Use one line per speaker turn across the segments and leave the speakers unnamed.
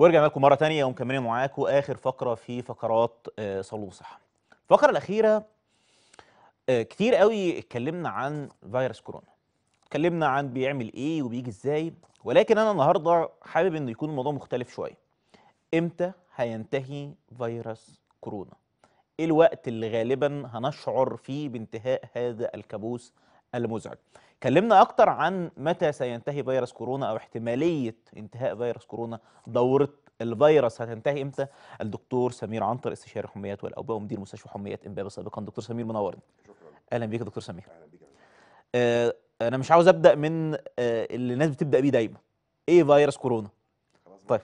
ورجعنا لكم مره ثانيه ومكملين معاكم اخر فقره في فقرات آه، صحه. الفقره الاخيره آه، كتير قوي اتكلمنا عن فيروس كورونا اتكلمنا عن بيعمل ايه وبيجي ازاي ولكن انا النهارده حابب انه يكون الموضوع مختلف شويه امتى هينتهي فيروس كورونا ايه الوقت اللي غالبا هنشعر فيه بانتهاء هذا الكابوس المزعج كلمنا اكتر عن متى سينتهي فيروس كورونا او احتماليه انتهاء فيروس كورونا دوره الفيروس هتنتهي امتى الدكتور سمير عنتر استشاري حميات والاوبئه ومدير مستشفى حميات امبابه سابقا دكتور سمير منورني شكرا اهلا بيك يا دكتور سمير اهلا بيك آه انا مش عاوز ابدا من آه اللي الناس بتبدا بيه دايما ايه فيروس كورونا طيب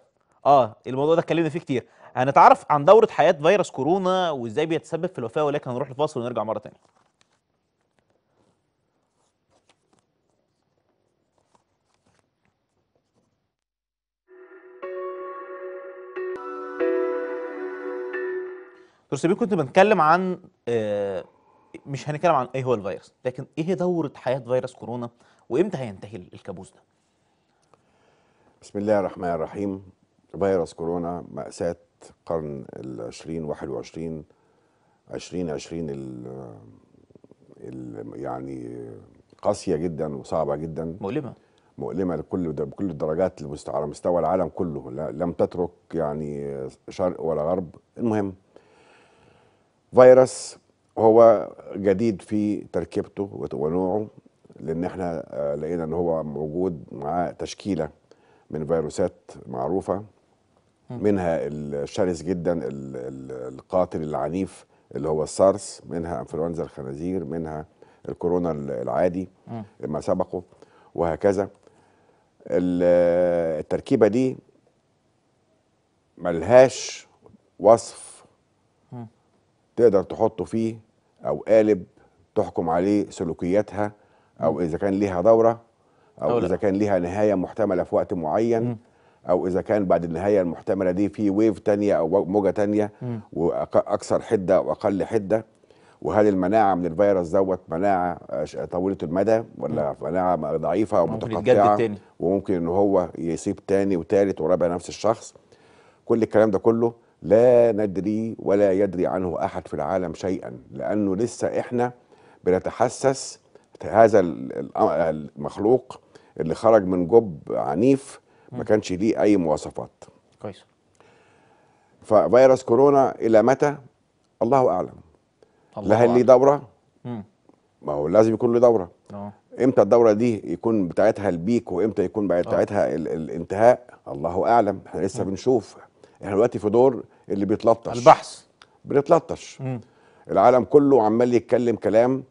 اه الموضوع ده اتكلمنا فيه كتير هنتعرف عن دوره حياه فيروس كورونا وازاي بيتسبب في الوفاه ولكن هنروح لفاصل ونرجع مره ثانيه دكتور كنت بنتكلم عن آه، مش هنتكلم عن ايه هو الفيروس لكن ايه دوره حياه فيروس كورونا وامتى هينتهي
الكابوس ده بسم الله الرحمن الرحيم فيروس كورونا مأساة قرن العشرين واحد وعشرين عشرين عشرين ال ال يعني قاسية جدا وصعبة جدا مؤلمة مؤلمة لكل بكل الدرجات على مستوى العالم كله لم تترك يعني شرق ولا غرب المهم فيروس هو جديد في تركيبته ونوعه لان احنا آه، لقينا ان هو موجود معاه تشكيله من فيروسات معروفه منها الشرس جدا القاتل العنيف اللي هو السارس منها انفلونزا الخنازير منها الكورونا العادي ما سبقه وهكذا آه، التركيبه دي ملهاش وصف تقدر تحطه فيه او قالب تحكم عليه سلوكياتها او اذا كان ليها دوره او, أو اذا كان ليها نهايه محتمله في وقت معين م. او اذا كان بعد النهايه المحتمله دي في ويف تانية او موجه تانية م. واكثر حده واقل حده وهل المناعه من الفيروس دوت مناعه طويله المدى ولا م. مناعه ضعيفه او متقطعه تاني. وممكن ان هو يصيب تاني وتالت ورابع نفس الشخص كل الكلام ده كله لا ندري ولا يدري عنه احد في العالم شيئا لانه لسه احنا بنتحسس هذا المخلوق اللي خرج من جب عنيف ما كانش ليه اي مواصفات كويس ففيروس كورونا الى متى الله اعلم الله هل ليه دوره ما هو لازم يكون له دوره أوه. امتى الدوره دي يكون بتاعتها البيك وامتى يكون بتاعتها أوه. الانتهاء الله اعلم احنا لسه مم. بنشوف احنا دلوقتي في دور اللي بيتلطش البحث بنتلطش العالم كله عمال يتكلم كلام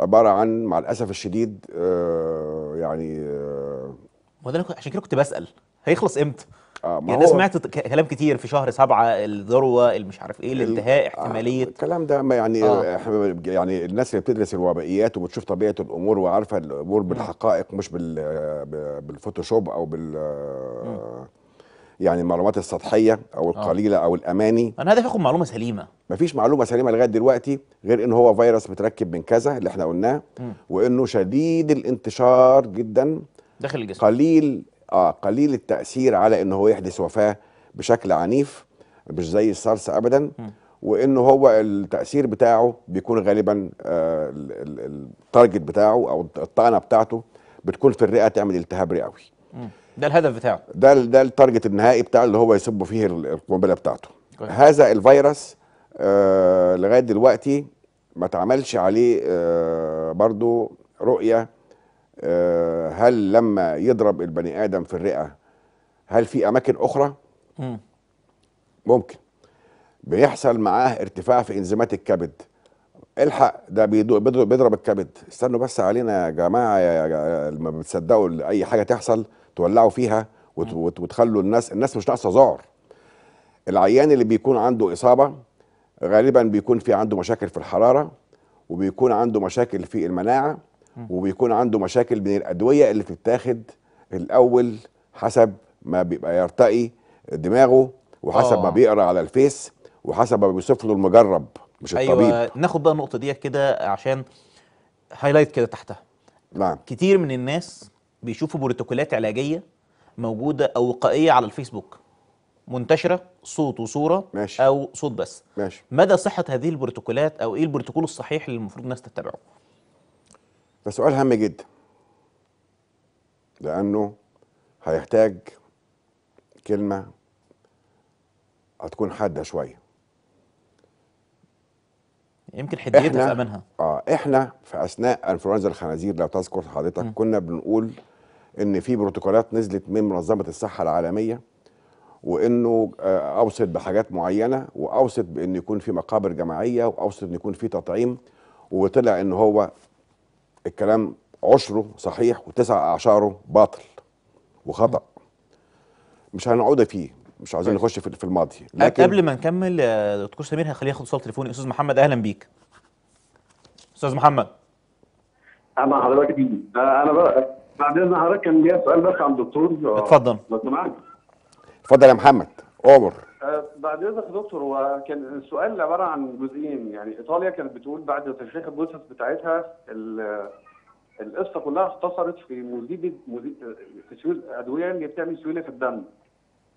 عباره عن مع الاسف الشديد آه يعني آه
وده عشان كده كنت بسال هيخلص
امتى؟ آه يعني انا سمعت
كلام كتير في شهر سبعة الذروه المش عارف ايه الانتهاء آه، احتماليه
آه الكلام ده ما يعني آه. آه، يعني الناس اللي بتدرس الوبائيات وبتشوف طبيعه الامور وعارفه الامور بالحقائق مش آه، بالفوتوشوب او بال يعني المعلومات السطحيه او آه. القليله او الاماني انا هدفي اخد معلومه سليمه مفيش معلومه سليمه لغايه دلوقتي غير ان هو فيروس متركب من كذا اللي احنا قلناه وانه شديد الانتشار جدا داخل الجسم قليل اه قليل التاثير على ان هو يحدث وفاه بشكل عنيف مش زي السارس ابدا م. وانه هو التاثير بتاعه بيكون غالبا آه التارجت بتاعه او الطعنه بتاعته بتكون في الرئه تعمل التهاب رئوي
ده الهدف بتاعه
ده ده التارجت النهائي بتاعه اللي هو يصب فيه القنبله بتاعته كوي. هذا الفيروس آه لغايه دلوقتي ما اتعملش عليه آه برضو رؤيه آه هل لما يضرب البني ادم في الرئه هل في اماكن اخرى م. ممكن بيحصل معاه ارتفاع في انزيمات الكبد الحق ده بيضرب الكبد استنوا بس علينا يا جماعه ما بتصدقوا اي حاجه تحصل تولعوا فيها وتخلوا الناس الناس مش ناقصه زعر العيان اللي بيكون عنده اصابه غالبا بيكون في عنده مشاكل في الحراره وبيكون عنده مشاكل في المناعه وبيكون عنده مشاكل من الادويه اللي بتتاخد الاول حسب ما بيبقى يرتقي دماغه وحسب أوه. ما آه. بيقرا على الفيس وحسب ما بيوصف له المجرب مش أيوة.
الطبيب ناخد بقى النقطه دي كده عشان هايلايت كده تحتها نعم كتير من الناس بيشوفوا بروتوكولات علاجيه موجوده او وقائيه على الفيسبوك منتشره صوت وصوره ماشي. او صوت بس ماشي. مدى صحه هذه البروتوكولات او ايه البروتوكول الصحيح اللي
المفروض الناس تتبعه ده سؤال هام جدا لانه هيحتاج كلمه هتكون حاده شويه
يمكن حديتها في امانها
اه احنا في اثناء انفلونزا الخنازير لو تذكر حضرتك كنا بنقول ان في بروتوكولات نزلت من منظمه الصحه العالميه وانه آه، اوصت بحاجات معينه واوصت بان يكون في مقابر جماعيه واوصت ان يكون في تطعيم وطلع ان هو الكلام عشره صحيح وتسع اعشاره باطل وخطا مش هنعود فيه مش عايزين نخش في الماضي لكن قبل ما
نكمل آه، دكتور سمير هخليه ياخد صوت تليفوني استاذ محمد اهلا بيك استاذ
محمد
انا حضرتك انا بقى بعدين حضرتك كان ليا سؤال بس عن الدكتور آه، اتفضل لو سمحت
اتفضل يا محمد عمر
آه، بعد اذنك دكتور هو كان السؤال عباره عن جزئين يعني ايطاليا كانت بتقول بعد تشريح البوسس بتاعتها القصه كلها اختصرت في مزيد آه، في ادويه اللي بتعمل سيوله في الدم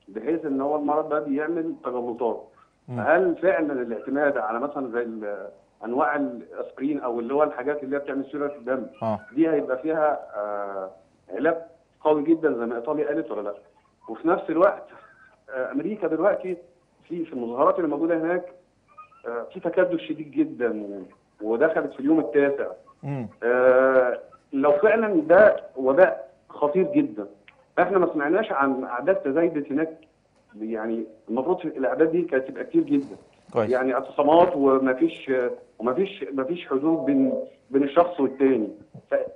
بحيث ان هو المرض ده بيعمل تجلطات هل فعلا الاعتماد على مثلا زي انواع الاسبرين او اللي هو الحاجات اللي هي بتعمل سيرة في الدم آه. دي هيبقى فيها آه علاج قوي جدا زي ما ايطاليا قالت ولا لا وفي نفس الوقت آه امريكا دلوقتي في في المظاهرات اللي موجوده هناك آه في تكدس شديد جدا ودخلت في اليوم التاسع آه لو فعلا ده وباء خطير جدا احنا ما سمعناش عن اعداد تزايدت هناك يعني المفروض الاعداد دي كانت تبقى كتير جدا كويس. يعني اعتصامات ومفيش ومفيش مفيش حدود بين بين الشخص والتاني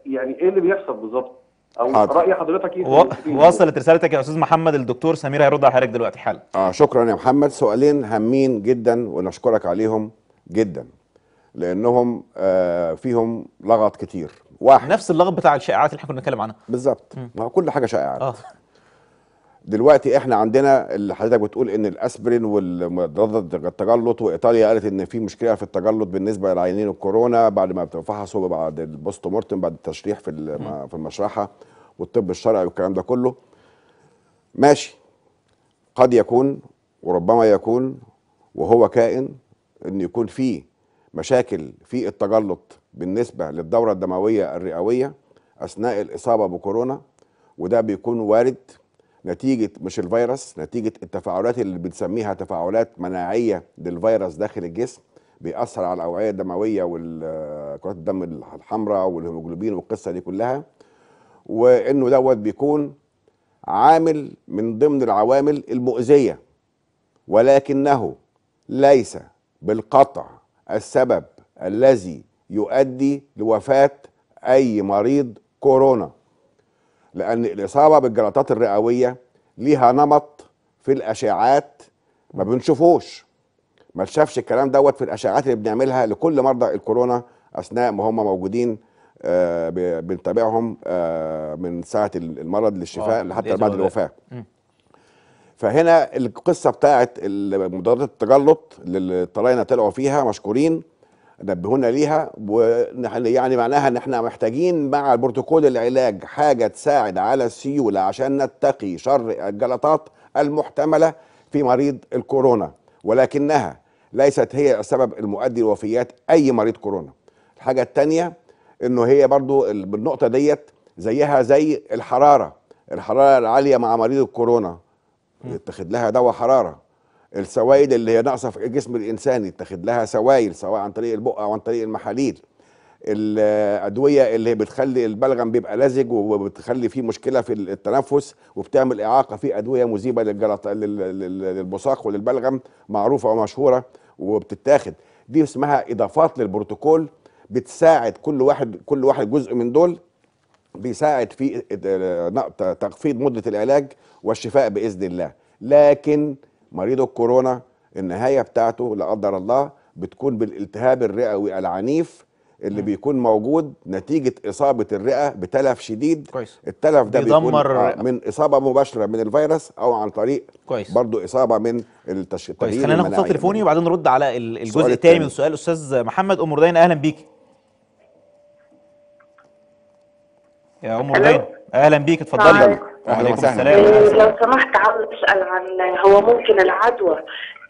يعني ايه اللي بيحصل بالظبط او حاضر. راي حضرتك ايه
و... وصلت رسالتك يا استاذ محمد الدكتور سمير هيرد على حضرتك دلوقتي حالا
اه شكرا يا محمد سؤالين هامين جدا ونشكرك عليهم جدا لانهم آه فيهم لغط كتير
واحد نفس اللغط بتاع الشائعات اللي احنا كنا بنتكلم عنها
بالظبط ما كل حاجه شائعات آه. دلوقتي احنا عندنا اللي حضرتك بتقول ان الاسبرين والمضاد التجلط وايطاليا قالت ان في مشكله في التجلط بالنسبه للعينين الكورونا بعد ما بتفحصوا بعد البوست مورتم بعد التشريح في في المشرحه والطب الشرعي والكلام ده كله ماشي قد يكون وربما يكون وهو كائن ان يكون في مشاكل في التجلط بالنسبه للدوره الدمويه الرئويه اثناء الاصابه بكورونا وده بيكون وارد نتيجه مش الفيروس نتيجه التفاعلات اللي بنسميها تفاعلات مناعيه للفيروس داخل الجسم بيأثر على الأوعية الدموية والكرات الدم الحمراء والهيموجلوبين والقصة دي كلها وإنه دوت بيكون عامل من ضمن العوامل المؤذية ولكنه ليس بالقطع السبب الذي يؤدي لوفاة أي مريض كورونا لان الاصابه بالجلطات الرئويه ليها نمط في الاشعاعات ما بنشوفوش ما شافش الكلام دوت في الاشعاعات اللي بنعملها لكل مرضى الكورونا اثناء ما هم موجودين آه بنتابعهم آه من ساعه المرض للشفاء آه، لحتى بعد الوفاه فهنا القصه بتاعت مضادات التجلط اللي الطلاينه طلعوا فيها مشكورين نبهونا ليها ويعني معناها ان احنا محتاجين مع البروتوكول العلاج حاجه تساعد على السيوله عشان نتقي شر الجلطات المحتمله في مريض الكورونا ولكنها ليست هي السبب المؤدي لوفيات اي مريض كورونا الحاجه الثانيه انه هي برضو بالنقطه ديت زيها زي الحراره الحراره العاليه مع مريض الكورونا يتخذ لها دواء حراره السوائل اللي هي ناقصه في الجسم الانساني يتاخد لها سوائل سواء عن طريق البق او عن طريق المحاليل الادويه اللي بتخلي البلغم بيبقى لزج وبتخلي فيه مشكله في التنفس وبتعمل اعاقه في ادويه مذيبه للجلط للبصاق وللبلغم معروفه ومشهوره وبتتاخد دي اسمها اضافات للبروتوكول بتساعد كل واحد كل واحد جزء من دول بيساعد في تخفيض مده العلاج والشفاء باذن الله لكن مريض الكورونا النهايه بتاعته لا قدر الله بتكون بالالتهاب الرئوي العنيف اللي م. بيكون موجود نتيجه اصابه الرئه بتلف شديد كويس. التلف ده بيدمر بيكون آه، من اصابه مباشره من الفيروس او عن طريق كويس. برضو اصابه من التشغيل كويس خلينا ناخد تليفوني
وبعدين نرد على الجزء الثاني من سؤال استاذ محمد ام ردين اهلا بيك يا ام ردين اهلا بيك
اتفضلي نعم. وعليكم السلام إيه،
لو سمحت عاوز اسال عن هو ممكن العدوى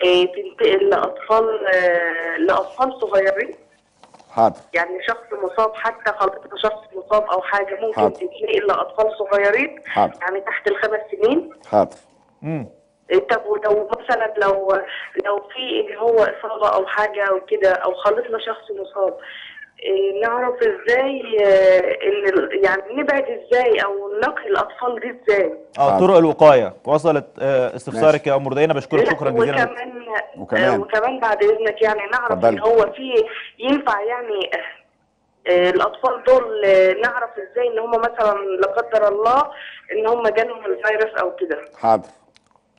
إيه، تنتقل لاطفال إيه، لاطفال صغيرين حاضر يعني شخص مصاب حتى خلطة شخص مصاب او حاجه ممكن حاضر. تنتقل لاطفال صغيرين حاضر. يعني تحت الخمس سنين
حاضر امم
طب ولو مثلا لو لو في اللي هو اصابه او حاجه او كده او خلطنا شخص مصاب إيه، نعرف ازاي آه، يعني نبعد ازاي او نقي الاطفال دي ازاي
اه طرق الوقايه وصلت آه، استفسارك يا ام رضينا بشكرك شكرا جزيلا وكمان
آه، وكمان, وكمان بعد اذنك يعني نعرف فضل. ان هو في ينفع يعني الاطفال دول نعرف ازاي ان هم مثلا لا قدر الله ان هم جالهم الفيروس او كده
حاضر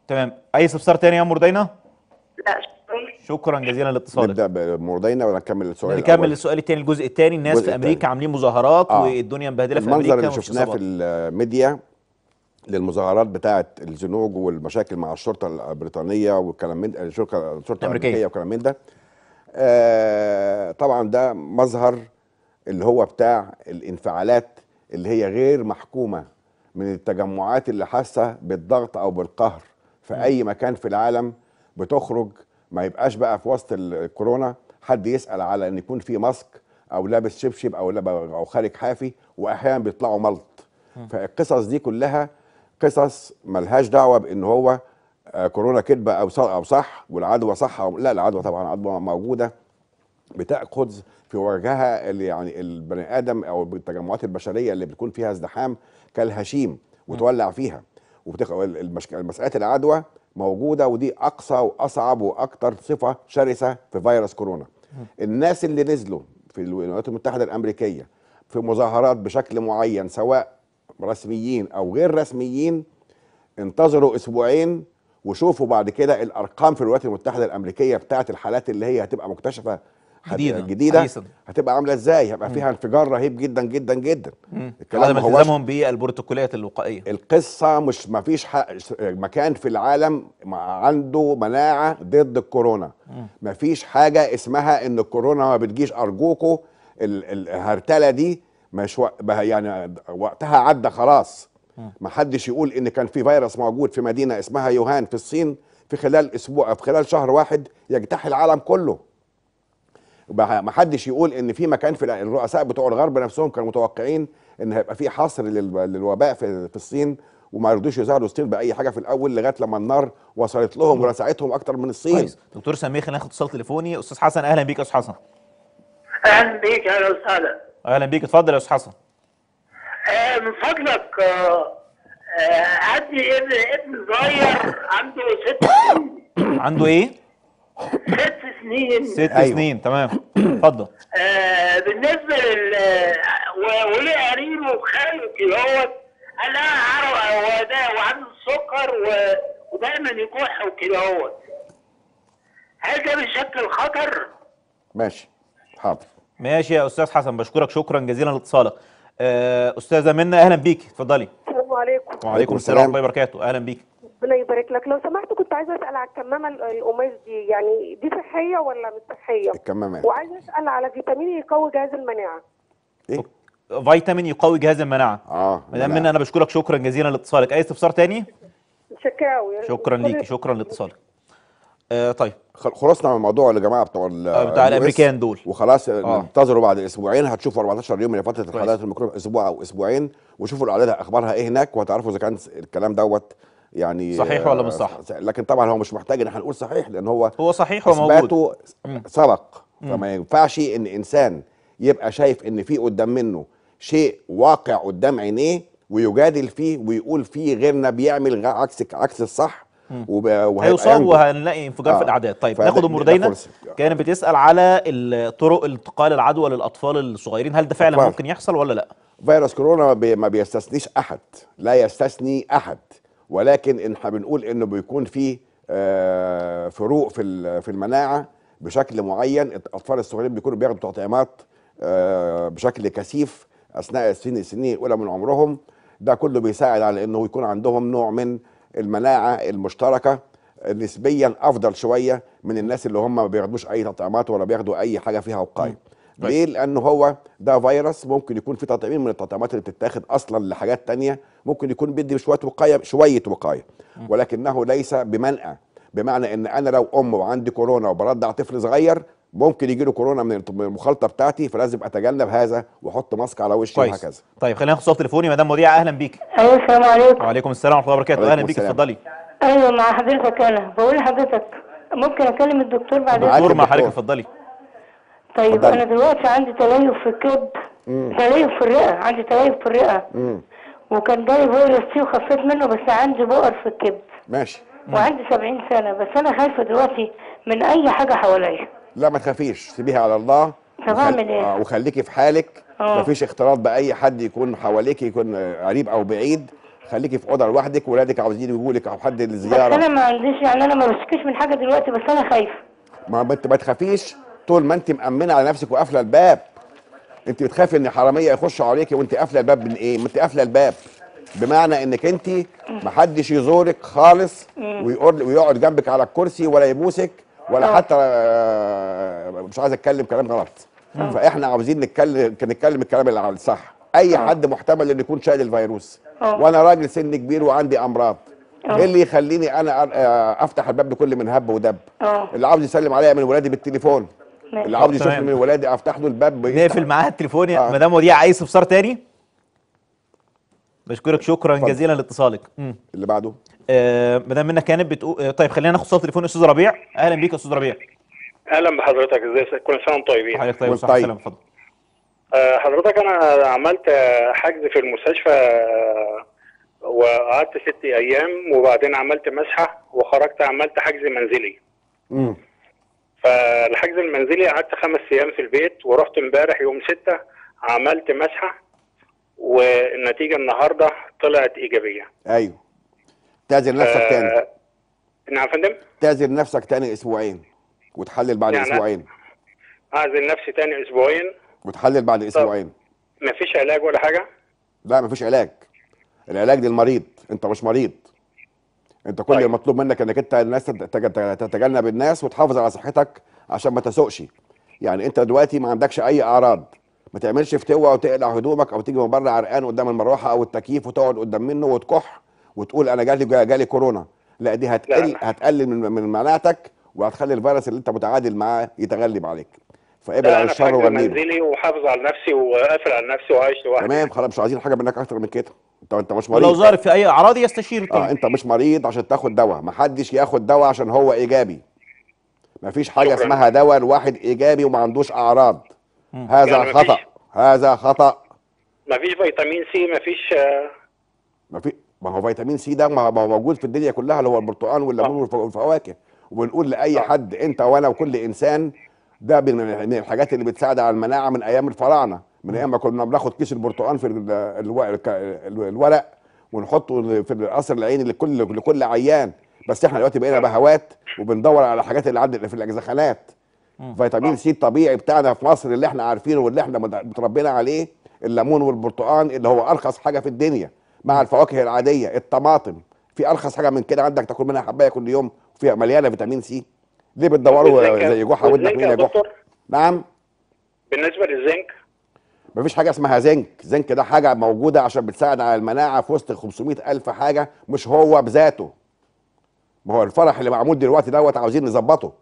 تمام اي استفسار تاني يا ام رضينا
لا شكرا جزيلا لاتصالك نبدا بمرضينا ولا نكمل السؤال نكمل السؤال
الثاني الجزء الثاني الناس في امريكا التاني. عاملين
مظاهرات آه. والدنيا مبهدله في امريكا المنظر اللي شفناه في الميديا للمظاهرات بتاعه الزنوج والمشاكل مع الشرطه البريطانيه والكلام من الشرطه الشرطه الامريكيه, الأمريكية والكلام من ده آه طبعا ده مظهر اللي هو بتاع الانفعالات اللي هي غير محكومه من التجمعات اللي حاسه بالضغط او بالقهر في م. اي مكان في العالم بتخرج ما يبقاش بقى في وسط الكورونا حد يسال على ان يكون في ماسك او لابس شبشب او او خارج حافي واحيانا بيطلعوا ملط فالقصص دي كلها قصص ملهاش دعوه بان هو آه، كورونا كذبه او او صح والعدوى صح أو لا العدوى طبعا عدوى موجوده بتاخذ في وجهها اللي يعني البني ادم او التجمعات البشريه اللي بتكون فيها ازدحام كالهشيم وتولع فيها وبتخ... المساله العدوى موجوده ودي اقصى واصعب واكثر صفه شرسه في فيروس كورونا الناس اللي نزلوا في الولايات المتحده الامريكيه في مظاهرات بشكل معين سواء رسميين او غير رسميين انتظروا اسبوعين وشوفوا بعد كده الارقام في الولايات المتحده الامريكيه بتاعه الحالات اللي هي هتبقى مكتشفه جديده جديده هتبقى عامله ازاي هيبقى فيها انفجار رهيب جدا جدا جدا الكلام عدم التزامهم بالبروتوكولات الوقائيه القصه مش ما فيش مكان في العالم عنده مناعه ضد الكورونا ما فيش حاجه اسمها ان الكورونا ما بتجيش ارجوكوا الهرتله دي مش و... يعني وقتها عدى خلاص ما حدش يقول ان كان في فيروس موجود في مدينه اسمها يوهان في الصين في خلال اسبوع في خلال شهر واحد يجتاح العالم كله ما حدش يقول ان في مكان في الرؤساء بتوع الغرب نفسهم كانوا متوقعين ان هيبقى في حصر للوباء في, في الصين وما رضوش يظهروا الصين باي حاجه في الاول لغايه لما النار وصلت لهم ورسعتهم اكتر من الصين كويس طيب،
دكتور سميخ خلينا ناخد اتصال تليفوني استاذ حسن اهلا بيك يا استاذ حسن
اهلا بيك يا استاذ حسن
اهلا بيك اتفضل يا استاذ حسن
آه، من فضلك آه، آه، عندي ابن ابن صغير عنده ست
عنده ايه؟
ست سنين ست أيوة. سنين
تمام اتفضل
آه بالنسبه لل وليه قريبه وخالتي هو قال لها عرق هو ده وعنده سكر و... ودايما يكح وكده هو هل ده بيشكل خطر؟
ماشي حاضر ماشي يا استاذ حسن بشكرك شكرا جزيلا لاتصالك آه، استاذه منى اهلا بيك اتفضلي
السلام عليكم وعليكم السلام ورحمه الله
وبركاته اهلا بيك
ربنا يبارك لك لو سمحت كنت عايزه اسال على الكمامه القماش دي يعني دي صحيه ولا مش صحيه الكمامات وعايزه اسال على فيتامين يقوي جهاز المناعه
ايه فيتامين يقوي جهاز المناعه اه مدام انا بشكرك شكرا جزيلا
لاتصالك اي استفسار تاني
شكراوي شكرا ليكي شكرا لاتصالك
آه طيب خلصنا من الموضوع يا جماعه بتوع آه، بتاع الامريكان دول وخلاص آه. انتظروا بعد اسبوعين هتشوفوا 14 يوم من فتره الحالات الميكروب اسبوع او اسبوعين وشوفوا الاعداد اخبارها ايه هناك وهتعرفوا اذا كان الكلام دوت يعني صحيح ولا مش آه، صح لكن طبعا هو مش محتاج ان احنا نقول صحيح لان هو هو صحيح وموجود سبق فما ينفعش ان انسان يبقى شايف ان في قدام منه شيء واقع قدام عينيه ويجادل فيه ويقول فيه غيرنا بيعمل عكس عكس الصح هيصاب وهنلاقي
انفجار آه. في الاعداد طيب ناخد امور دينا كانت بتسال على طرق انتقال العدوى للاطفال الصغيرين هل ده فعلا ممكن يحصل ولا لا
فيروس كورونا ما بيستثنيش احد لا يستثني احد ولكن احنا بنقول انه بيكون في آه، فروق في في المناعه بشكل معين الاطفال الصغيرين بيكونوا بياخدوا تطعيمات آه، بشكل كثيف اثناء السنين السنين الاولى من عمرهم ده كله بيساعد على انه يكون عندهم نوع من المناعه المشتركه نسبيا افضل شويه من الناس اللي هم ما بياخدوش اي تطعيمات ولا بياخدوا اي حاجه فيها وقايه ليه؟ لانه هو ده فيروس ممكن يكون في تطعيم من التطعيمات اللي بتتاخد اصلا لحاجات تانية ممكن يكون بيدي شويه وقايه شويه وقايه ولكنه ليس بمنأى بمعنى ان انا لو ام وعندي كورونا وبردع طفل صغير ممكن يجي له كورونا من المخالطه بتاعتي فلازم اتجنب هذا واحط ماسك على وشي وهكذا
طيب خلينا ناخد صوت تليفوني مدام مريعه اهلا بيك ايوه السلام عليكم وعليكم السلام ورحمه الله وبركاته اهلا بيك اتفضلي
ايوه مع حضرتك انا بقول لحضرتك ممكن اكلم الدكتور بعدين الدكتور مع حضرتك اتفضلي طيب فضل. انا دلوقتي عندي تليف في الكبد تليف في الرئه عندي تليف في الرئه وكان جاي فيروس سي وخفيت منه بس عندي بؤر في الكبد ماشي وعندي 70 سنه بس انا خايفه دلوقتي من اي حاجه حواليا
لا ما تخافيش سيبيها على الله طب اعمل ايه؟ آه وخليكي في حالك أوه. مفيش اختلاط باي حد يكون حواليك يكون قريب او بعيد خليكي في اوضه لوحدك ولادك عاوزين يجوا لك او حد للزياره بس انا ما
عنديش يعني انا ما بشكيش من حاجه دلوقتي بس انا خايفه
ما ما تخافيش طول ما انت مامنه على نفسك وقافله الباب انت بتخافي ان حراميه يخشوا عليك وانت قافله الباب من ايه؟ ما انت قافله الباب بمعنى انك انت محدش يزورك خالص ويقعد ويقعد جنبك على الكرسي ولا يبوسك ولا اه. حتى آه، مش عايز اتكلم كلام غلط اه. فاحنا عاوزين نتكلم نتكلم الكلام اللي على الصح اي حد محتمل ان يكون شايل الفيروس وانا راجل سن كبير وعندي امراض ايه اللي يخليني انا افتح الباب لكل من هب ودب اللي عاوز يسلم عليا من ولادي بالتليفون اللي عاوز يشوفني من ولادي افتح له الباب نقفل
معاها التليفون يا آه. مدام وديع عايز استفسار تاني بشكرك شكرا فضل. جزيلا لاتصالك اللي بعده آه مدام منى كانت بتقول آه، طيب خلينا ناخد صوت تليفون استاذ ربيع اهلا بيك يا استاذ ربيع
اهلا بحضرتك ازيك كل سنه وانتم طيبين حضرتك طيب وصحه طيب. اتفضل آه، حضرتك انا عملت حجز في المستشفى آه، وقعدت ست ايام وبعدين عملت مسحه وخرجت عملت حجز منزلي امم فالحجز المنزلي قعدت خمس ايام في البيت ورحت امبارح يوم ستة عملت مسحه والنتيجه النهارده طلعت ايجابيه
ايوه تعزل نفسك آه تاني نعم يا فندم تعزل نفسك تاني اسبوعين وتحلل بعد يعني اسبوعين
اعزل نفسي تاني اسبوعين
وتحلل بعد اسبوعين
مفيش علاج ولا حاجه
لا مفيش علاج العلاج للمريض انت مش مريض انت كل طيب. المطلوب منك انك انت الناس تتجنب الناس وتحافظ على صحتك عشان ما تسوقش يعني انت دلوقتي ما عندكش اي اعراض ما تعملش فتوه وتقلع هدومك او تيجي من بره عرقان قدام المروحه او التكييف وتقعد قدام منه وتكح وتقول انا جالي جالي كورونا لا دي هتقل هتقلل من مناعتك وهتخلي الفيروس اللي انت متعادل معاه يتغلب عليك فابعد عن الشر والنيل
منزلي وحافظ على
نفسي وقافل على نفسي وعايش لوحدي
تمام
خلاص مش عايزين حاجه منك اكتر من كده انت انت مش مريض ولو ظهر في اي اعراض يستشير طبيب اه انت مش مريض عشان تاخد دواء ما حدش ياخد دواء عشان هو ايجابي ما فيش حاجه شكرا. اسمها دواء الواحد ايجابي وما عندوش اعراض هذا يعني خطا مفيش... هذا خطا
ما فيش فيتامين سي ما فيش آه،
ما في ما هو فيتامين سي ده ما هو موجود في الدنيا كلها اللي هو البرتقال والليمون آه. والفواكه وبنقول لاي آه. حد انت وانا وكل انسان ده من الحاجات اللي بتساعد على المناعه من ايام الفراعنه من ايام ما كنا بناخد كيس البرتقال في الورق ونحطه في القصر العيني لكل لكل عيان بس احنا دلوقتي بقينا بهوات وبندور على الحاجات اللي عندنا في الاجزخانات فيتامين سي الطبيعي بتاعنا في مصر اللي احنا عارفينه واللي احنا متربينا عليه الليمون والبرتقال اللي هو ارخص حاجه في الدنيا مع الفواكه العاديه الطماطم في ارخص حاجه من كده عندك تاكل منها حبايه كل يوم فيها مليانه فيتامين سي ليه بتدوروا زي جحا ودنك مين يا جحا؟ نعم
بالنسبه للزنك
مفيش حاجه اسمها زنك زنك ده حاجه موجوده عشان بتساعد على المناعه في وسط 500 الف حاجه مش هو بذاته ما هو الفرح اللي معمول دلوقتي دوت عاوزين نظبطه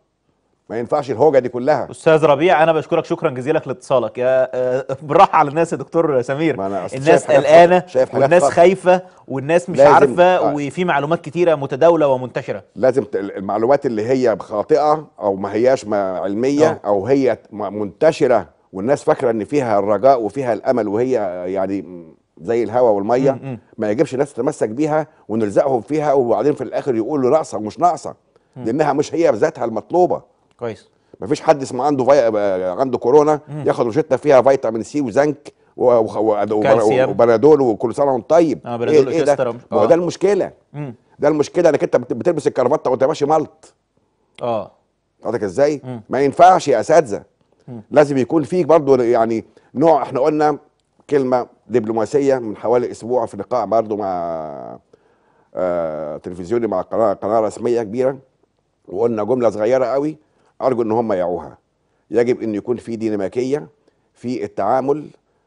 ما ينفعش الهوجه دي كلها
استاذ ربيع انا بشكرك شكرا جزيلا لاتصالك يا آه، بالراحه على الناس يا دكتور سمير ما أنا الناس قلقانه والناس فرق. خايفه والناس مش عارفه آه. وفي معلومات كتيره متداوله ومنتشره
لازم المعلومات اللي هي خاطئه او ما هياش علميه أوه. او هي منتشره والناس فاكره ان فيها الرجاء وفيها الامل وهي يعني زي الهواء والميه ما يجيبش ناس تتمسك بيها ونلزقهم فيها وبعدين في الاخر يقولوا ناقصه مش ناقصه لانها مش هي بذاتها المطلوبه كويس مفيش حد اسمه عنده في... عنده كورونا مم. ياخد روشته فيها فيتامين سي وزنك وبنادول وكل سنه وانت طيب اه إيه- بنادول إيه, إيه ده؟ ده آه. المشكله مم. ده المشكله انك انت بتلبس الكرافته وانت ماشي ملط اه قصدك ازاي؟ ما ينفعش يا اساتذه لازم يكون فيك برضه يعني نوع احنا قلنا كلمه دبلوماسيه من حوالي اسبوع في لقاء برضه مع آه تلفزيوني مع قناه قناه رسميه كبيره وقلنا جمله صغيره قوي ارجو ان هم يعوها يجب ان يكون في ديناميكيه في التعامل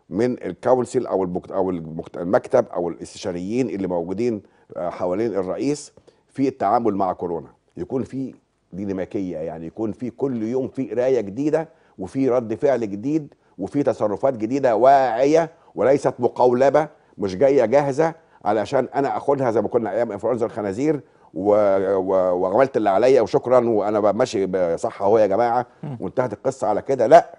من الكونسل او او المكتب او الاستشاريين اللي موجودين آه، حوالين الرئيس في التعامل مع كورونا يكون في ديناميكيه يعني يكون في كل يوم في قرايه جديده وفي رد فعل جديد وفي تصرفات جديده واعيه وليست مقولبه مش جايه جاهزه علشان انا اخدها زي ما كنا ايام انفلونزا الخنازير و... و... وعملت اللي عليا وشكرا وانا ماشي صح اهو يا جماعه وانتهت القصه على كده لا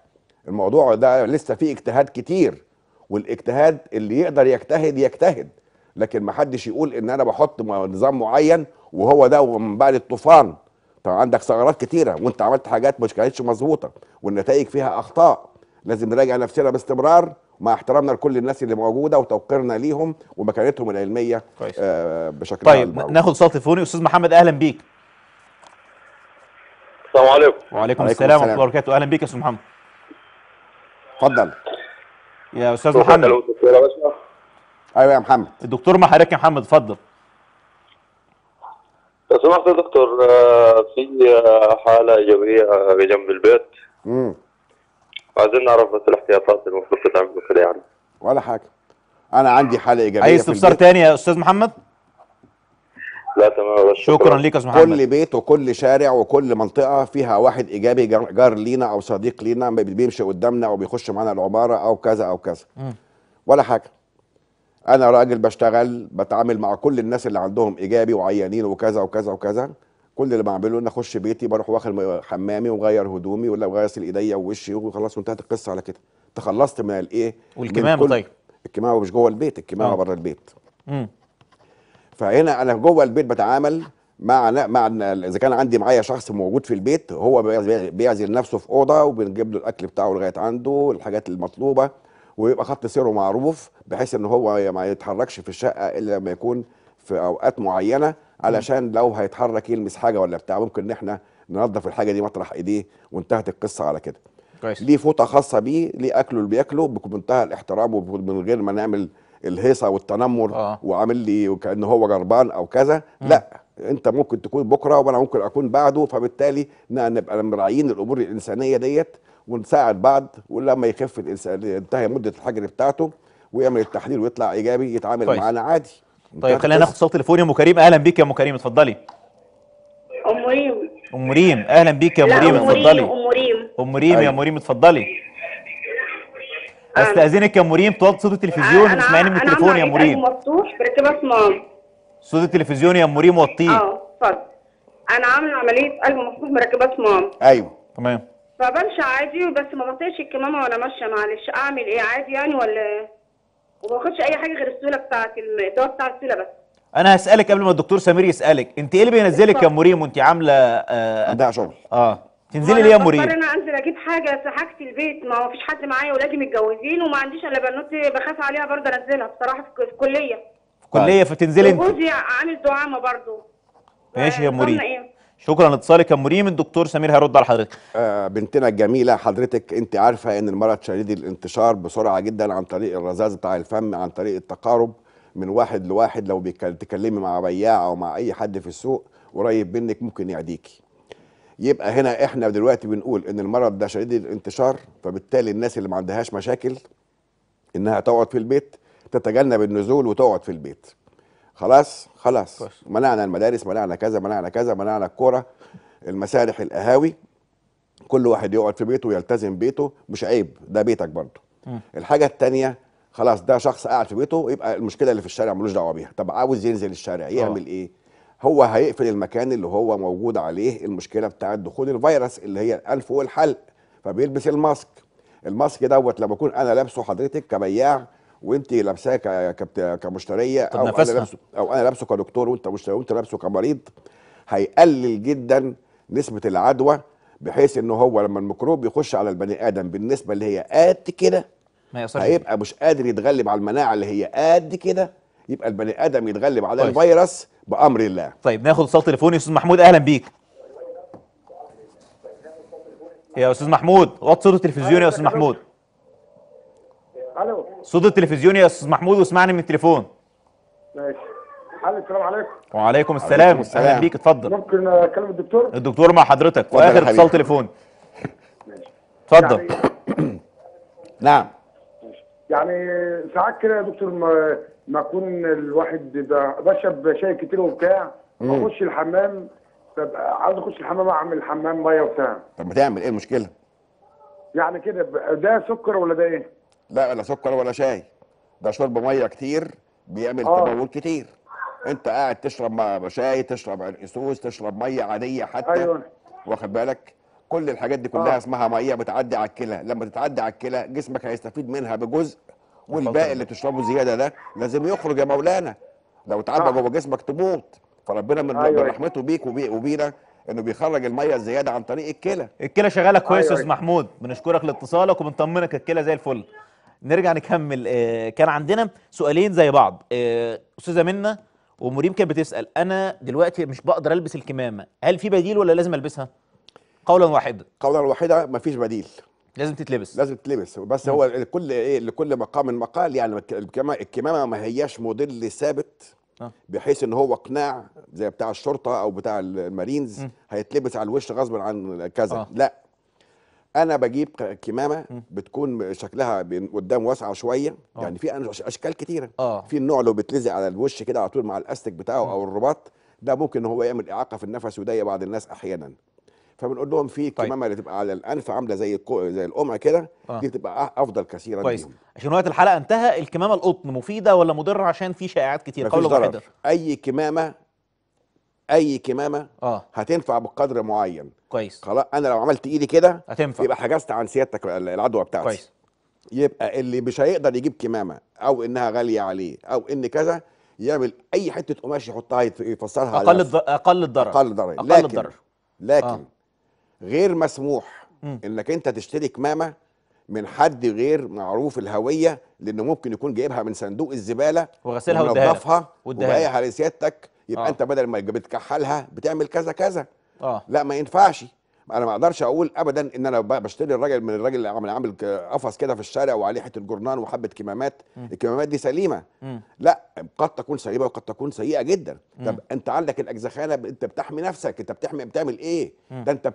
الموضوع ده لسه فيه اجتهاد كتير والاجتهاد اللي يقدر يجتهد يجتهد لكن ما حدش يقول ان انا بحط نظام معين وهو ده ومن بعد الطوفان طبعا عندك ثغرات كتيره وانت عملت حاجات مش كانتش مظبوطه والنتائج فيها اخطاء لازم نراجع نفسنا باستمرار مع احترامنا لكل الناس اللي موجوده وتوقيرنا ليهم ومكانتهم العلميه كويس. آه بشكل طيب المعروف.
ناخد صوت تليفوني استاذ محمد اهلا بيك السلام عليكم وعليكم السلام ورحمه الله وبركاته اهلا بيك يا استاذ محمد اتفضل يا استاذ محمد ايوه يا محمد الدكتور مع حضرتك يا محمد اتفضل
لو سمحت يا دكتور آه، في آه، حاله ايجابيه بجنب البيت امم عايزين نعرف بس الاحتياطات المفروض
تتعمل كده يعني
ولا حاجه انا عندي حاله ايجابيه اي استفسار تاني يا استاذ محمد
لا تمام
شكرا ليك يا استاذ محمد
كل بيت وكل شارع وكل منطقه فيها واحد ايجابي جار, لينا او صديق لينا بيمشي قدامنا او بيخش معانا العماره او كذا او كذا م. ولا حاجه انا راجل بشتغل بتعامل مع كل الناس اللي عندهم ايجابي وعيانين وكذا وكذا وكذا كل اللي بعمله ان اخش بيتي بروح واخد حمامي وغير هدومي ولا بغسل ايديا ووشي وخلاص وانتهت القصه على كده تخلصت من الايه والكمامه طيب الكمامه مش جوه البيت الكمامه آه. بره البيت امم فهنا انا جوه البيت بتعامل مع مع اذا كان عندي معايا شخص موجود في البيت هو بيعزل نفسه في اوضه وبنجيب له الاكل بتاعه لغايه عنده الحاجات المطلوبه ويبقى خط سيره معروف بحيث ان هو ما يتحركش في الشقه الا لما يكون في اوقات معينه علشان لو هيتحرك يلمس حاجه ولا بتاع ممكن ان احنا ننظف الحاجه دي مطرح ايديه وانتهت القصه على كده كويس ليه فوطه خاصه بيه ليه اكله اللي بياكله بمنتهى الاحترام ومن غير ما نعمل الهيصه والتنمر آه. وعامل لي وكانه هو جربان او كذا م. لا انت ممكن تكون بكره وانا ممكن اكون بعده فبالتالي نبقى مراعيين الامور الانسانيه ديت ونساعد بعض ولما يخف الانسان ينتهي مده الحجر بتاعته ويعمل التحليل ويطلع ايجابي يتعامل معانا عادي طيب خلينا ناخد
صوت تليفوني ام كريم اهلا بيك يا ام كريم اتفضلي ام ريم ام ريم اهلا بيك يا ام ريم اتفضلي ام ريم ام ريم يا ام أيوه. ريم اتفضلي آه. استاذنك يا ام ريم توطي صوت التلفزيون واسمعيني من التليفون يا ام إيه؟ طيب، ريم
مفتوح بركب اسمع
صوت التلفزيون يا ام ريم وطيه اه
اتفضل انا عامله عمليه قلب مفتوح مركبات مام
ايوه تمام
فبمشي عادي بس ما بطيقش الكمامه وانا ماشيه معلش اعمل ايه عادي يعني ولا إيه؟ وما باخدش اي حاجه غير السوله بتاعت الدواء بتاع السوله بس
انا هسالك قبل ما الدكتور سمير يسالك انت ايه اللي بينزلك يا مريم وانت عامله آه شغل اه تنزلي ليه يا مريم؟ انا
انزل اجيب حاجه في حاجتي البيت ما هو فيش حد معايا ولادي متجوزين وما عنديش الا بنوتي بخاف عليها برضه انزلها بصراحه في الكليه
في الكليه فتنزلي انت وجوزي
عامل دعامه برضه
ماشي يا مريم إيه؟ شكرا لاتصالك يا مريم الدكتور سمير هيرد على حضرتك آه، بنتنا الجميله حضرتك انت عارفه ان المرض شديد الانتشار بسرعه جدا عن طريق الرذاذ بتاع الفم عن طريق التقارب من واحد لواحد لو بتتكلمي مع بياع او مع اي حد في السوق قريب منك ممكن يعديكي يبقى هنا احنا دلوقتي بنقول ان المرض ده شديد الانتشار فبالتالي الناس اللي ما عندهاش مشاكل انها تقعد في البيت تتجنب النزول وتقعد في البيت خلاص خلاص منعنا المدارس منعنا كذا منعنا كذا منعنا الكوره المسارح القهاوي كل واحد يقعد في بيته ويلتزم بيته مش عيب ده بيتك برضه الحاجه الثانيه خلاص ده شخص قاعد في بيته يبقى المشكله اللي في الشارع ملوش دعوه بيها طب عاوز ينزل الشارع آه. يعمل أوه. ايه هو هيقفل المكان اللي هو موجود عليه المشكله بتاعه دخول الفيروس اللي هي الانف والحلق فبيلبس الماسك الماسك دوت لما اكون انا لابسه حضرتك كبياع وانت لابساه كمشتريه او انا لابسه او انا لابسه كدكتور وانت مشتري وانت لابسه كمريض هيقلل جدا نسبه العدوى بحيث ان هو لما الميكروب يخش على البني ادم بالنسبه اللي هي قد كده ما هيبقى مش قادر يتغلب على المناعه اللي هي قد كده يبقى البني ادم يتغلب على طيب. الفيروس بامر الله
طيب ناخد اتصال تليفوني استاذ محمود اهلا بيك يا استاذ محمود وطي صوت التلفزيون يا استاذ محمود الو صوت التلفزيون يا استاذ محمود واسمعني من التليفون
ماشي الو السلام عليكم
وعليكم السلام اهلا بيك اتفضل ممكن اكلم الدكتور الدكتور مع حضرتك واخر اتصال تليفون اتفضل يعني... نعم
يعني ساعات كده يا دكتور ما ما اكون الواحد بشرب شاي كتير وبتاع واخش الحمام ببقى عاوز اخش الحمام اعمل حمام
ميه وبتاع طب ما تعمل ايه المشكله؟ يعني كده ده سكر ولا ده ايه؟ لا لا سكر ولا شاي ده شرب ميه كتير بيعمل آه. تبول كتير انت قاعد تشرب مع شاي تشرب عرقسوس تشرب ميه عاديه حتى أيوة. واخد بالك كل الحاجات دي كلها أوه. اسمها ميه بتعدي على الكلى لما تتعدي على الكلى جسمك هيستفيد منها بجزء والباقي اللي تشربه زياده ده لازم يخرج يا مولانا لو اتعبى آه. جوه جسمك تموت فربنا من أيوة. رحمته بيك وبي وبينا انه بيخرج الميه الزياده عن طريق الكلى الكلى شغاله كويس يا أيوة. استاذ
محمود بنشكرك لاتصالك وبنطمنك الكلى زي الفل نرجع نكمل آه، كان عندنا سؤالين زي بعض آه، استاذه منى ومريم كانت بتسال انا دلوقتي مش بقدر البس الكمامه هل في بديل ولا لازم البسها
قولا واحدا قولا واحدا مفيش بديل لازم تتلبس لازم تتلبس بس هو لكل ايه لكل مقام مقال يعني الكمامه ما هياش موديل ثابت آه. بحيث ان هو قناع زي بتاع الشرطه او بتاع المارينز هيتلبس على الوش غصب عن كذا آه. لا انا بجيب كمامه بتكون شكلها قدام واسعه شويه آه. يعني في اشكال كتيره آه. في النوع لو بتلزق على الوش كده على طول مع الاستك بتاعه او الرباط ده ممكن هو يعمل اعاقه في النفس وده بعض الناس احيانا فبنقول لهم في طيب. الكمامه اللي تبقى على الانف عامله زي الكو... زي القمع كده آه. دي بتبقى افضل كثيرا كويس طيب.
عشان وقت الحلقه انتهى الكمامه القطن مفيده ولا مضره عشان في شائعات كتير قوله
اي كمامه اي كمامه اه هتنفع بقدر معين كويس خلاص انا لو عملت ايدي كده هتنفع يبقى حجزت عن سيادتك العدوى بتاعتي كويس يبقى اللي مش هيقدر يجيب كمامه او انها غاليه عليه او ان كذا يعمل اي حته قماش يحطها يفسرها اقل الض...
اقل الضرر اقل الضرر اقل لكن الضرر
لكن آه. غير مسموح م. انك انت تشتري كمامه من حد غير معروف الهويه لانه ممكن يكون جايبها من صندوق الزباله
وغسلها واديها ومنظفها واديها
لسيادتك يبقى آه. انت بدل ما بتكحلها بتعمل كذا كذا آه. لا ما ينفعش انا ما اقدرش اقول ابدا ان انا بشتري الراجل من الراجل اللي عامل عامل قفص كده في الشارع وعليه حته جرنان وحبه كمامات م. الكمامات دي سليمه م. لا قد تكون سليمه وقد تكون سيئه جدا م. طب انت عندك الاجزخانه انت بتحمي نفسك انت بتحمي بتعمل ايه م. ده انت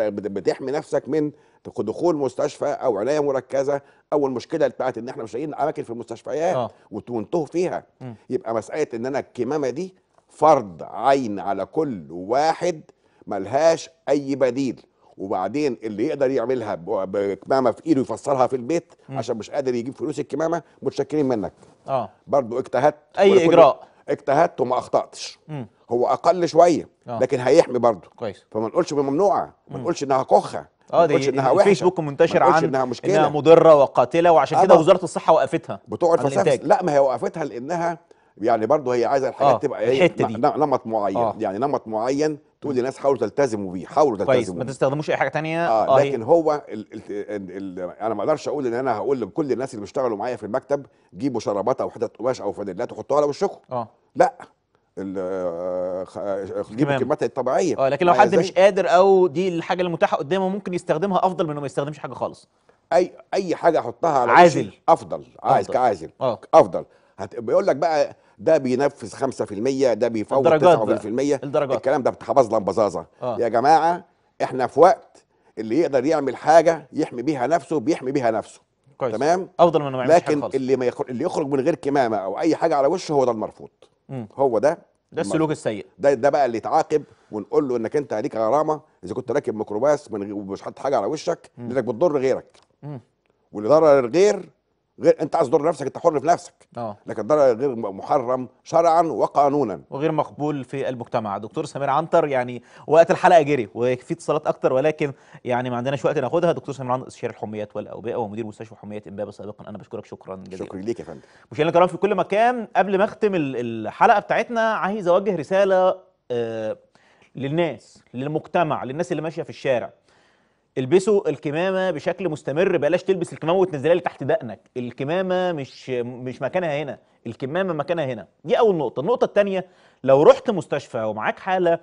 بتحمي نفسك من دخول مستشفى او عنايه مركزه او المشكله بتاعت ان احنا مش لاقيين اماكن في المستشفيات آه. وانتهوا فيها م. يبقى مساله ان انا الكمامه دي فرض عين على كل واحد ملهاش اي بديل وبعدين اللي يقدر يعملها بكمامه في ايده يفسرها في البيت م. عشان مش قادر يجيب فلوس الكمامه متشكرين منك اه برضه اجتهدت اي اجراء اجتهدت وما اخطاتش م. هو اقل شويه آه. لكن هيحمي برضه كويس فما نقولش ممنوعه ما نقولش انها كخه اه دي انها وحشه الفيسبوك منتشر عن انها مشكله انها مضره وقاتله وعشان كده وزاره الصحه وقفتها بتقعد فسافس لا ما هي وقفتها لانها يعني برضه هي عايزه الحاجات آه تبقى هي إيه، الحته دي نمط معين آه يعني نمط معين تقول للناس حاولوا تلتزموا بيه حاولوا تلتزموا كويس ما
تستخدموش اي حاجه ثانيه آه, آه لكن
هو الـ الـ الـ الـ انا ما اقدرش اقول ان انا هقول لكل الناس اللي بيشتغلوا معايا في المكتب جيبوا شرابات او حتت قماش او فانيلات وحطوها على وشكم اه لا جيبوا الكميات الطبيعيه اه لكن لو حد مش قادر او دي الحاجه
المتاحه قدامه ممكن يستخدمها افضل من انه ما يستخدمش حاجه خالص اي اي حاجه احطها على عازل
افضل عايز كعازل آه. افضل هت... بيقول لك بقى ده بينفذ 5% ده بيفوت 9% الدرجات الكلام ده بتحبظ لمبزازه آه. يا جماعه احنا في وقت اللي يقدر يعمل حاجه يحمي بيها نفسه بيحمي بيها نفسه كويس. تمام
افضل من ما لكن لكن خالص.
اللي ما يخرج اللي يخرج من غير كمامه او اي حاجه على وشه هو ده المرفوض م. هو ده ده السلوك السيء ده ده بقى اللي يتعاقب ونقول له انك انت عليك غرامه اذا كنت راكب ميكروباص من غير حاطط حاجه على وشك لانك بتضر غيرك م. واللي ضرر الغير غير انت عايز تضر نفسك انت حر في نفسك أوه. لكن ده غير محرم شرعا وقانونا
وغير مقبول في المجتمع دكتور سمير عنتر يعني وقت الحلقه جري وفي اتصالات اكتر ولكن يعني ما عندناش وقت ناخدها دكتور سمير عنتر استشاري الحميات والاوبئه ومدير مستشفى حميات امبابه سابقا انا بشكرك شكرا جزيلا شكرا ليك يا فندم مشاهدينا الكرام في كل مكان قبل ما اختم الحلقه بتاعتنا عايز اوجه رساله آه، للناس للمجتمع للناس اللي ماشيه في الشارع البسوا الكمامه بشكل مستمر بلاش تلبس الكمامه وتنزلها لي تحت دقنك الكمامه مش مش مكانها هنا الكمامه مكانها هنا دي اول نقطه النقطه الثانيه لو رحت مستشفى ومعاك حاله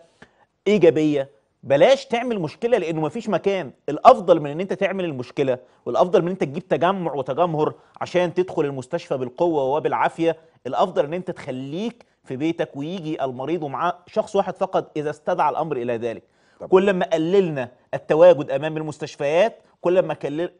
ايجابيه بلاش تعمل مشكله لانه مفيش مكان الافضل من ان انت تعمل المشكله والافضل من ان انت تجيب تجمع وتجمهر عشان تدخل المستشفى بالقوه وبالعافيه الافضل ان انت تخليك في بيتك ويجي المريض ومعاه شخص واحد فقط اذا استدعى الامر الى ذلك كل ما قللنا التواجد امام المستشفيات كل ما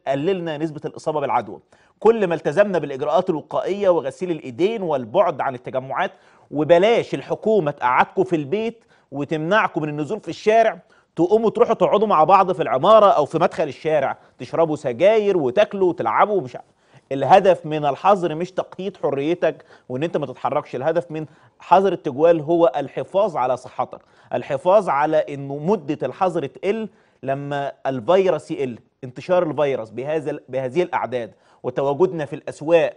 قللنا نسبه الاصابه بالعدوى كل ما التزمنا بالاجراءات الوقائيه وغسيل الايدين والبعد عن التجمعات وبلاش الحكومه تقعدكم في البيت وتمنعكم من النزول في الشارع تقوموا تروحوا تقعدوا مع بعض في العماره او في مدخل الشارع تشربوا سجاير وتاكلوا وتلعبوا ومش عارف الهدف من الحظر مش تقييد حريتك وان انت ما تتحركش الهدف من حظر التجوال هو الحفاظ على صحتك الحفاظ على انه مده الحظر تقل لما الفيروس يقل انتشار الفيروس بهذا بهذه الاعداد وتواجدنا في الاسواق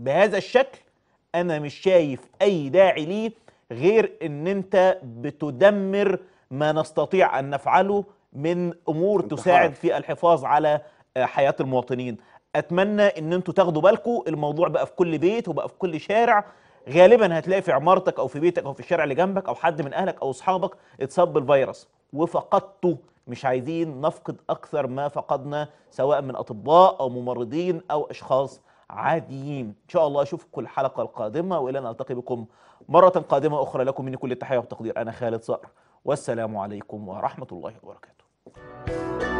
بهذا الشكل انا مش شايف اي داعي ليه غير ان انت بتدمر ما نستطيع ان نفعله من امور تساعد في الحفاظ على آه، حياه المواطنين اتمنى ان انتوا تاخدوا بالكم الموضوع بقى في كل بيت وبقى في كل شارع غالبا هتلاقي في عمارتك او في بيتك او في الشارع اللي جنبك او حد من اهلك او اصحابك اتصاب بالفيروس وفقدته مش عايزين نفقد اكثر ما فقدنا سواء من اطباء او ممرضين او اشخاص عاديين ان شاء الله اشوفكم الحلقه القادمه والى ان التقي بكم مره قادمه اخرى لكم مني كل التحيه والتقدير انا خالد صقر والسلام عليكم ورحمه الله وبركاته